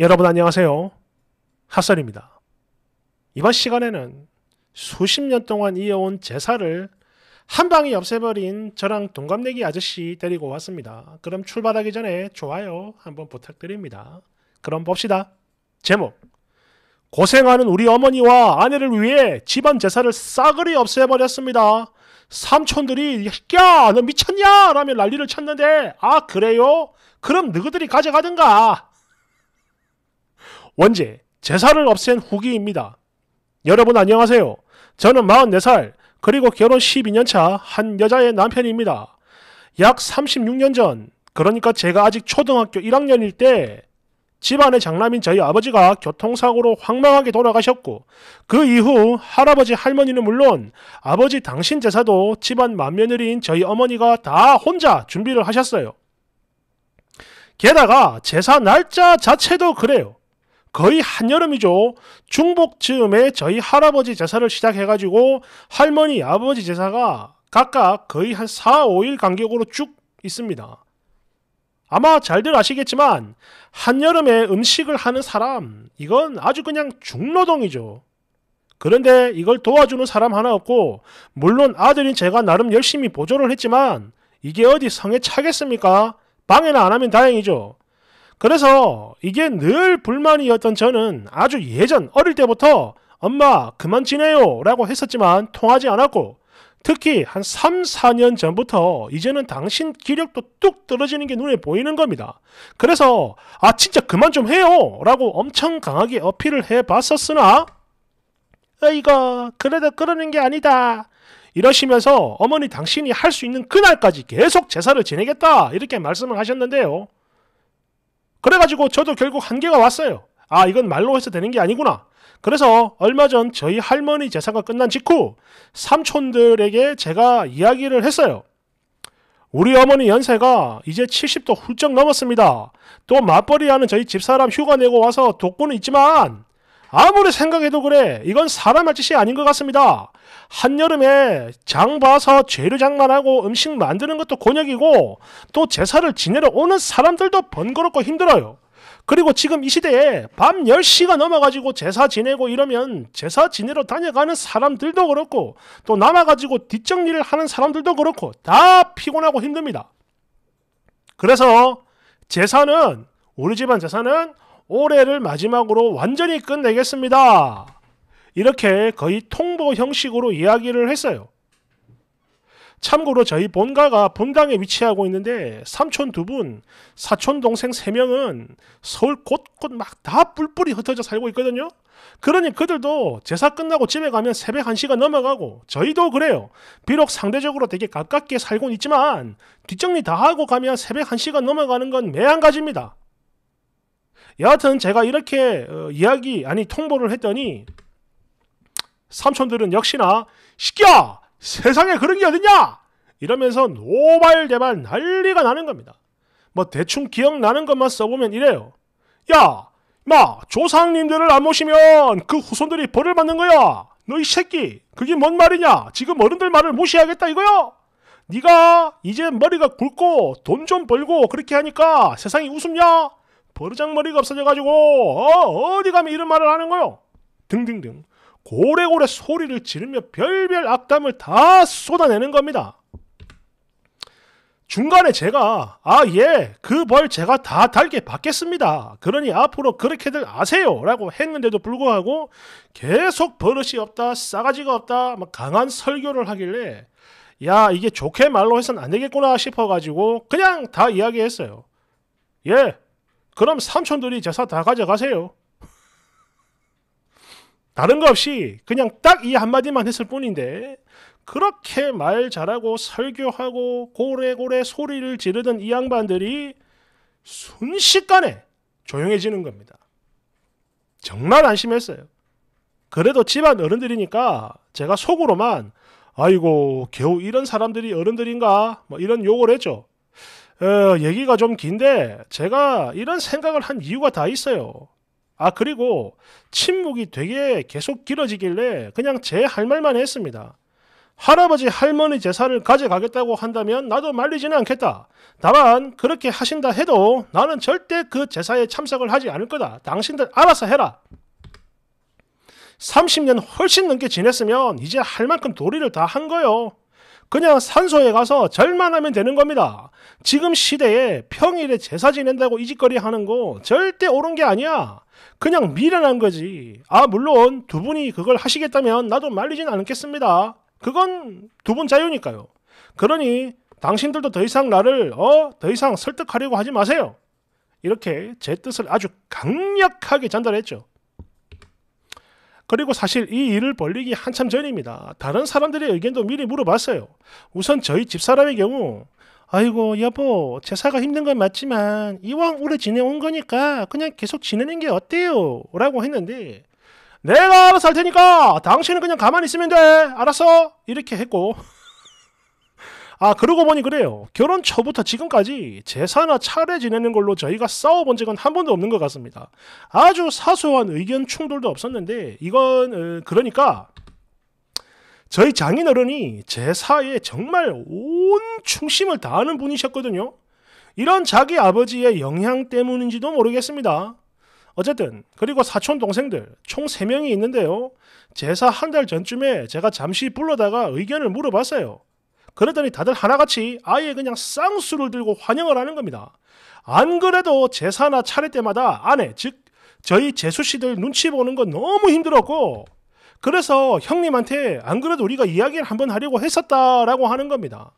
여러분 안녕하세요. 핫설입니다. 이번 시간에는 수십 년 동안 이어온 제사를 한 방에 없애버린 저랑 동갑내기 아저씨 데리고 왔습니다. 그럼 출발하기 전에 좋아요 한번 부탁드립니다. 그럼 봅시다. 제목 고생하는 우리 어머니와 아내를 위해 집안 제사를 싸그리 없애버렸습니다. 삼촌들이 야너 미쳤냐 라며 난리를 쳤는데 아 그래요? 그럼 너희들이 가져가든가 원제, 제사를 없앤 후기입니다. 여러분 안녕하세요. 저는 44살, 그리고 결혼 12년차 한 여자의 남편입니다. 약 36년 전, 그러니까 제가 아직 초등학교 1학년일 때 집안의 장남인 저희 아버지가 교통사고로 황망하게 돌아가셨고 그 이후 할아버지 할머니는 물론 아버지 당신 제사도 집안 맏며느리인 저희 어머니가 다 혼자 준비를 하셨어요. 게다가 제사 날짜 자체도 그래요. 거의 한여름이죠. 중복 즈음에 저희 할아버지 제사를 시작해가지고 할머니, 아버지 제사가 각각 거의 한 4, 5일 간격으로 쭉 있습니다. 아마 잘들 아시겠지만 한여름에 음식을 하는 사람 이건 아주 그냥 중노동이죠. 그런데 이걸 도와주는 사람 하나 없고 물론 아들인 제가 나름 열심히 보조를 했지만 이게 어디 성에 차겠습니까? 방해는 안 하면 다행이죠. 그래서 이게 늘 불만이었던 저는 아주 예전 어릴 때부터 엄마 그만 지내요 라고 했었지만 통하지 않았고 특히 한 3, 4년 전부터 이제는 당신 기력도 뚝 떨어지는 게 눈에 보이는 겁니다. 그래서 아 진짜 그만 좀 해요 라고 엄청 강하게 어필을 해봤었으나 이거 그래도 그러는 게 아니다 이러시면서 어머니 당신이 할 수 있는 그날까지 계속 제사를 지내겠다 이렇게 말씀을 하셨는데요. 그래가지고 저도 결국 한계가 왔어요. 아 이건 말로 해서 되는 게 아니구나. 그래서 얼마 전 저희 할머니 재산가 끝난 직후 삼촌들에게 제가 이야기를 했어요. 우리 어머니 연세가 이제 70도 훌쩍 넘었습니다. 또 맞벌이하는 저희 집사람 휴가 내고 와서 돕고는 있지만 아무리 생각해도 그래. 이건 사람 할 짓이 아닌 것 같습니다. 한여름에 장 봐서 죄를 장만하고 음식 만드는 것도 곤욕이고 또 제사를 지내러 오는 사람들도 번거롭고 힘들어요. 그리고 지금 이 시대에 밤 10시가 넘어가지고 제사 지내고 이러면 제사 지내러 다녀가는 사람들도 그렇고 또 남아가지고 뒷정리를 하는 사람들도 그렇고 다 피곤하고 힘듭니다. 그래서 제사는 우리 집안 제사는 올해를 마지막으로 완전히 끝내겠습니다. 이렇게 거의 통보 형식으로 이야기를 했어요. 참고로 저희 본가가 분당에 위치하고 있는데 삼촌 두 분, 사촌 동생 세 명은 서울 곳곳 막 다 뿔뿔이 흩어져 살고 있거든요. 그러니 그들도 제사 끝나고 집에 가면 새벽 1시가 넘어가고 저희도 그래요. 비록 상대적으로 되게 가깝게 살고 있지만 뒷정리 다 하고 가면 새벽 1시가 넘어가는 건 매한가지입니다. 여하튼 제가 이렇게 어, 이야기 아니 통보를 했더니 삼촌들은 역시나 시켜 세상에 그런 게 어딨냐 이러면서 노발대발 난리가 나는 겁니다. 뭐 대충 기억나는 것만 써보면 이래요. 야, 마 조상님들을 안 모시면 그 후손들이 벌을 받는 거야. 너 이 새끼, 그게 뭔 말이냐? 지금 어른들 말을 무시하겠다 이거야? 네가 이제 머리가 굵고 돈 좀 벌고 그렇게 하니까 세상이 웃음냐? 버르장머리가 없어져가지고 어, 어디 가면 이런 말을 하는 거요? 등등등 고래고래 소리를 지르며 별별 악담을 다 쏟아내는 겁니다. 중간에 제가 아 예 그 벌 제가 다 달게 받겠습니다. 그러니 앞으로 그렇게들 아세요 라고 했는데도 불구하고 계속 버릇이 없다 싸가지가 없다 막 강한 설교를 하길래 야 이게 좋게 말로 해선 안 되겠구나 싶어가지고 그냥 다 이야기했어요. 예 그럼 삼촌들이 제사 다 가져가세요. 다른 거 없이 그냥 딱 이 한마디만 했을 뿐인데 그렇게 말 잘하고 설교하고 고래고래 소리를 지르던 이 양반들이 순식간에 조용해지는 겁니다. 정말 안심했어요. 그래도 집안 어른들이니까 제가 속으로만 아이고 겨우 이런 사람들이 어른들인가 뭐 이런 욕을 했죠. 어, 얘기가 좀 긴데 제가 이런 생각을 한 이유가 다 있어요. 아 그리고 침묵이 되게 계속 길어지길래 그냥 제 할 말만 했습니다. 할아버지 할머니 제사를 가져가겠다고 한다면 나도 말리지는 않겠다. 다만 그렇게 하신다 해도 나는 절대 그 제사에 참석을 하지 않을 거다. 당신들 알아서 해라. 30년 훨씬 넘게 지냈으면 이제 할 만큼 도리를 다 한 거요. 그냥 산소에 가서 절만 하면 되는 겁니다. 지금 시대에 평일에 제사 지낸다고 이 짓거리 하는 거 절대 옳은 게 아니야. 그냥 미련한 거지. 아, 물론 두 분이 그걸 하시겠다면 나도 말리진 않겠습니다. 그건 두 분 자유니까요. 그러니 당신들도 더 이상 나를, 어, 더 이상 설득하려고 하지 마세요. 이렇게 제 뜻을 아주 강력하게 전달했죠. 그리고 사실 이 일을 벌리기 한참 전입니다. 다른 사람들의 의견도 미리 물어봤어요. 우선 저희 집사람의 경우 아이고 여보 제사가 힘든 건 맞지만 이왕 오래 지내온 거니까 그냥 계속 지내는 게 어때요? 라고 했는데 내가 알아서 할 테니까 당신은 그냥 가만히 있으면 돼 알았어? 이렇게 했고 아 그러고 보니 그래요. 결혼 초부터 지금까지 제사나 차례 지내는 걸로 저희가 싸워본 적은 한 번도 없는 것 같습니다. 아주 사소한 의견 충돌도 없었는데 이건 어, 그러니까 저희 장인어른이 제사에 정말 온 충심을 다하는 분이셨거든요. 이런 자기 아버지의 영향 때문인지도 모르겠습니다. 어쨌든 그리고 사촌 동생들 총 3명이 있는데요. 제사 한 달 전쯤에 제가 잠시 불러다가 의견을 물어봤어요. 그러더니 다들 하나같이 아예 그냥 쌍수를 들고 환영을 하는 겁니다. 안 그래도 제사나 차례 때마다 아내, 즉 저희 재수 씨들 눈치 보는 건 너무 힘들었고 그래서 형님한테 안 그래도 우리가 이야기를 한번 하려고 했었다라고 하는 겁니다.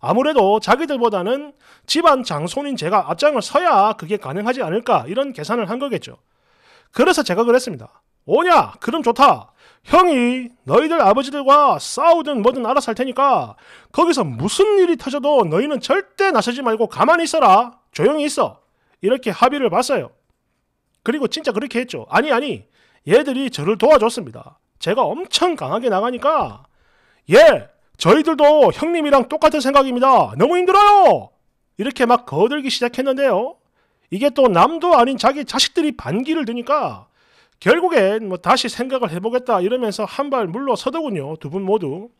아무래도 자기들보다는 집안 장손인 제가 앞장을 서야 그게 가능하지 않을까 이런 계산을 한 거겠죠. 그래서 제가 그랬습니다. 오냐? 그럼 좋다. 형이 너희들 아버지들과 싸우든 뭐든 알아서 할 테니까 거기서 무슨 일이 터져도 너희는 절대 나서지 말고 가만히 있어라. 조용히 있어. 이렇게 합의를 봤어요. 그리고 진짜 그렇게 했죠. 아니, 아니. 얘들이 저를 도와줬습니다. 제가 엄청 강하게 나가니까 예! 저희들도 형님이랑 똑같은 생각입니다. 너무 힘들어요! 이렇게 막 거들기 시작했는데요. 이게 또 남도 아닌 자기 자식들이 반기를 드니까 결국엔 뭐 다시 생각을 해보겠다 이러면서 한 발 물러서더군요. 두 분 모두.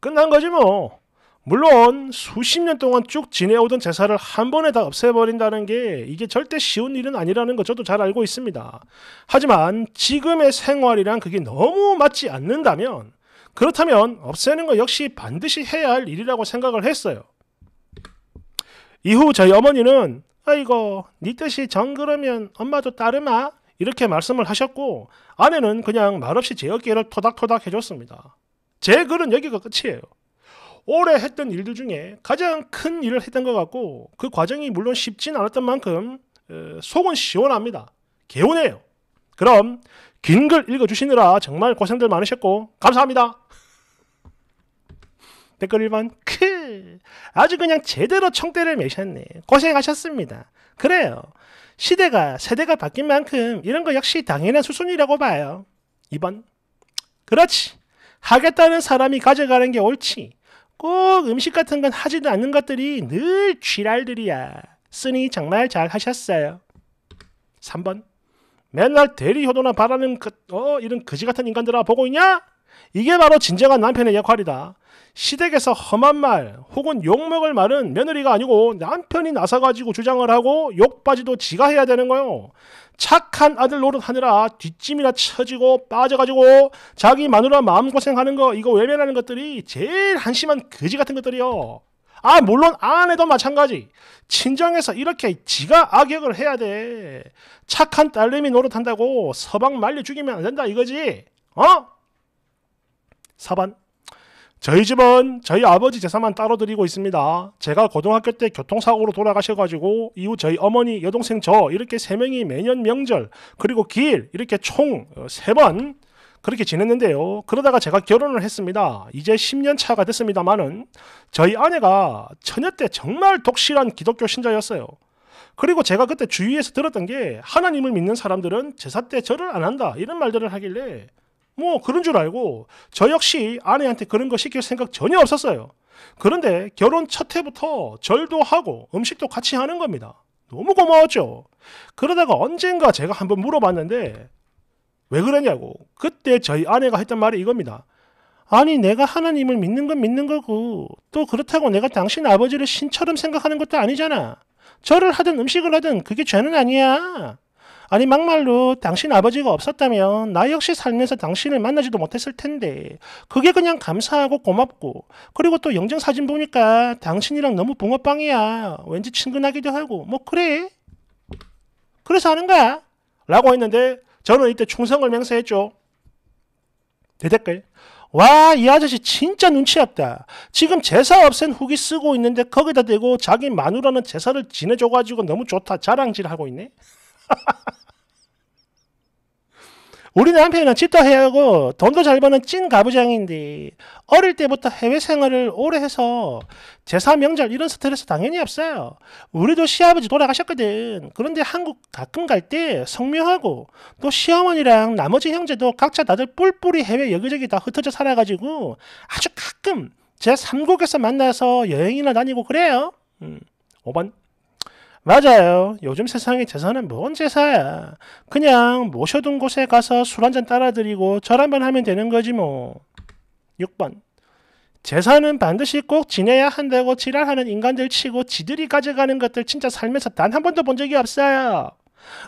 끝난 거지 뭐. 물론 수십 년 동안 쭉 지내오던 제사를 한 번에 다 없애버린다는 게 이게 절대 쉬운 일은 아니라는 거 저도 잘 알고 있습니다. 하지만 지금의 생활이랑 그게 너무 맞지 않는다면 그렇다면 없애는 거 역시 반드시 해야 할 일이라고 생각을 했어요. 이후 저희 어머니는 아이고 니 네 뜻이 정그러면 엄마도 따르마 이렇게 말씀을 하셨고 아내는 그냥 말없이 제 어깨를 토닥토닥 해줬습니다. 제 글은 여기가 끝이에요. 올해 했던 일들 중에 가장 큰 일을 했던 것 같고 그 과정이 물론 쉽진 않았던 만큼 어, 속은 시원합니다. 개운해요. 그럼 긴 글 읽어주시느라 정말 고생들 많으셨고 감사합니다. 댓글 1번 크 아주 그냥 제대로 청대를 매셨네 고생하셨습니다 그래요 시대가 세대가 바뀐 만큼 이런 거 역시 당연한 수순이라고 봐요 2번 그렇지 하겠다는 사람이 가져가는 게 옳지 꼭 음식 같은 건 하지도 않는 것들이 늘 쥐랄들이야 쓰니 정말 잘 하셨어요 3번 맨날 대리 효도나 바라는 그, 어 이런 거지 같은 인간들아 보고 있냐? 이게 바로 진정한 남편의 역할이다. 시댁에서 험한 말 혹은 욕먹을 말은 며느리가 아니고 남편이 나서가지고 주장을 하고 욕받이도 지가 해야 되는 거요. 착한 아들 노릇하느라 뒷짐이나 쳐지고 빠져가지고 자기 마누라 마음고생하는 거 이거 외면하는 것들이 제일 한심한 거지 같은 것들이요. 아 물론 아내도 마찬가지 친정에서 이렇게 지가 악역을 해야 돼 착한 딸내미 노릇한다고 서방 말려 죽이면 안 된다 이거지 어? 4번 저희 집은 저희 아버지 재산만 따로 드리고 있습니다. 제가 고등학교 때 교통사고로 돌아가셔가지고 이후 저희 어머니, 여동생 저 이렇게 세 명이 매년 명절 그리고 길 이렇게 총 세번 어, 그렇게 지냈는데요. 그러다가 제가 결혼을 했습니다. 이제 10년 차가 됐습니다만은 저희 아내가 처녀 때 정말 독실한 기독교 신자였어요. 그리고 제가 그때 주위에서 들었던 게 하나님을 믿는 사람들은 제사 때 절을 안 한다 이런 말들을 하길래 뭐 그런 줄 알고 저 역시 아내한테 그런 거 시킬 생각 전혀 없었어요. 그런데 결혼 첫 해부터 절도 하고 음식도 같이 하는 겁니다. 너무 고마웠죠. 그러다가 언젠가 제가 한번 물어봤는데 왜 그러냐고 그때 저희 아내가 했던 말이 이겁니다. 아니 내가 하나님을 믿는 건 믿는 거고 또 그렇다고 내가 당신 아버지를 신처럼 생각하는 것도 아니잖아. 절을 하든 음식을 하든 그게 죄는 아니야. 아니 막말로 당신 아버지가 없었다면 나 역시 살면서 당신을 만나지도 못했을 텐데 그게 그냥 감사하고 고맙고 그리고 또 영정 사진 보니까 당신이랑 너무 붕어빵이야 왠지 친근하기도 하고 뭐 그래 그래서 하는 거야 라고 했는데 저는 이때 충성을 맹세했죠 대댓글 와, 이 아저씨 진짜 눈치 없다. 지금 제사 없앤 후기 쓰고 있는데 거기다 대고 자기 마누라는 제사를 지내줘가지고 너무 좋다. 자랑질 하고 있네. 우리 남편은 집도 해하고 야 돈도 잘 버는 찐 가부장인데 어릴 때부터 해외 생활을 오래 해서 제사 명절 이런 스트레스 당연히 없어요. 우리도 시아버지 돌아가셨거든. 그런데 한국 가끔 갈 때 성묘하고 또 시어머니랑 나머지 형제도 각자 다들 뿔뿔이 해외 여기저기 다 흩어져 살아가지고 아주 가끔 제3국에서 만나서 여행이나 다니고 그래요. 음, 5번. 맞아요. 요즘 세상에 제사는 뭔 제사야. 그냥 모셔둔 곳에 가서 술 한 잔 따라드리고 절 한 번 하면 되는 거지 뭐. 6번 제사는 반드시 꼭 지내야 한다고 지랄하는 인간들 치고 지들이 가져가는 것들 진짜 살면서 단 한 번도 본 적이 없어요.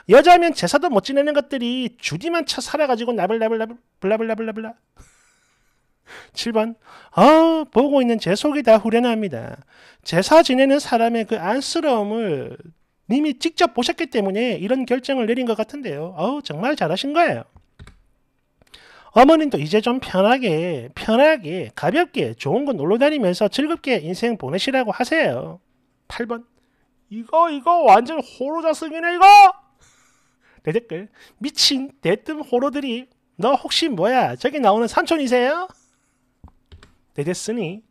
여자면 제사도 못 지내는 것들이 주디만 차 살아가지고 나블나블나블 블라블라블라블라 7번 어 보고 있는 제 속이 다 후련합니다. 제사 지내는 사람의 그 안쓰러움을 님이 직접 보셨기 때문에 이런 결정을 내린 것 같은데요. 어우 정말 잘하신 거예요. 어머님도 이제 좀 편하게 편하게 가볍게 좋은 거 놀러 다니면서 즐겁게 인생 보내시라고 하세요. 8번 이거 이거 완전 호로자승이네 이거 내 댓글 미친 대뜸 호로들이 너 혹시 뭐야 저기 나오는 삼촌이세요? 되겠으니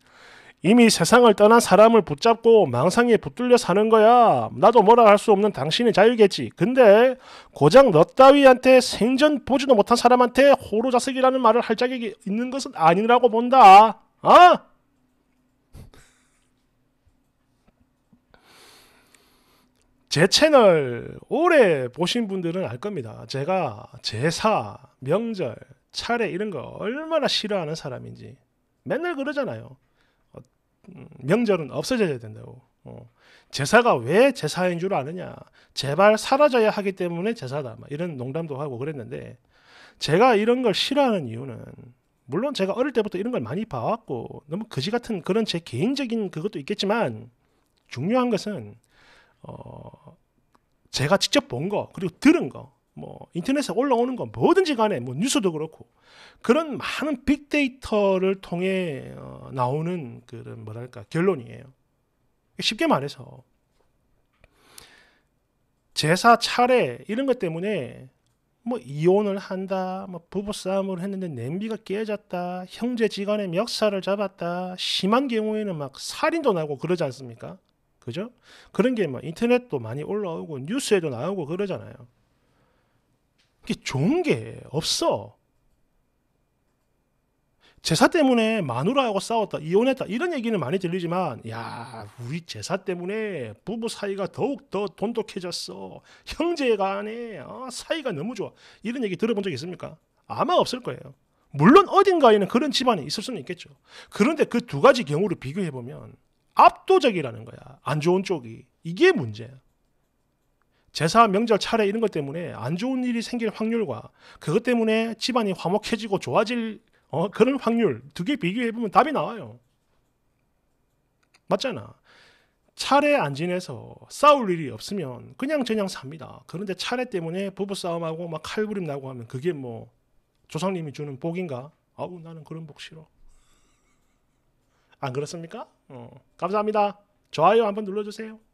이미 세상을 떠난 사람을 붙잡고 망상에 붙들려 사는 거야. 나도 뭐라 할 수 없는 당신의 자유겠지. 근데 고장 너 따위한테 생전 보지도 못한 사람한테 호로자석이라는 말을 할 자격이 있는 것은 아니라고 본다. 아? 제 채널 오래 보신 분들은 알 겁니다. 제가 제사, 명절, 차례 이런 거 얼마나 싫어하는 사람인지. 맨날 그러잖아요. 어, 음, 명절은 없어져야 된다고. 어. 제사가 왜 제사인 줄 아느냐? 제발 사라져야 하기 때문에 제사다. 막 이런 농담도 하고 그랬는데 제가 이런 걸 싫어하는 이유는 물론 제가 어릴 때부터 이런 걸 많이 봐왔고 너무 거지 같은 그런 제 개인적인 그것도 있겠지만 중요한 것은 어 제가 직접 본 거 그리고 들은 거뭐 인터넷에 올라오는 건 뭐든지 간에 뭐 뉴스도 그렇고 그런 많은 빅데이터를 통해 어, 나오는 그런 뭐랄까 결론이에요. 쉽게 말해서 제사 차례 이런 것 때문에 뭐 이혼을 한다, 뭐 부부싸움을 했는데 냄비가 깨졌다, 형제지간의 멱살을 잡았다, 심한 경우에는 막 살인도 나고 그러지 않습니까? 그죠? 그런 게뭐 인터넷도 많이 올라오고 뉴스에도 나오고 그러잖아요. 이게 좋은 게 없어. 제사 때문에 마누라하고 싸웠다, 이혼했다 이런 얘기는 많이 들리지만 야 우리 제사 때문에 부부 사이가 더욱 더 돈독해졌어. 형제간에 어, 사이가 너무 좋아. 이런 얘기 들어본 적 있습니까? 아마 없을 거예요. 물론 어딘가에는 그런 집안이 있을 수는 있겠죠. 그런데 그 두 가지 경우를 비교해 보면 압도적이라는 거야. 안 좋은 쪽이 이게 문제야. 제사 명절 차례 이런 것 때문에 안 좋은 일이 생길 확률과 그것 때문에 집안이 화목해지고 좋아질 어, 그런 확률 두 개 비교해 보면 답이 나와요. 맞잖아. 차례 안 지내서 싸울 일이 없으면 그냥 저냥 삽니다. 그런데 차례 때문에 부부 싸움하고 막 칼부림 나고 하면 그게 뭐 조상님이 주는 복인가? 아우 나는 그런 복 싫어. 안 그렇습니까? 어, 감사합니다. 좋아요 한번 눌러주세요.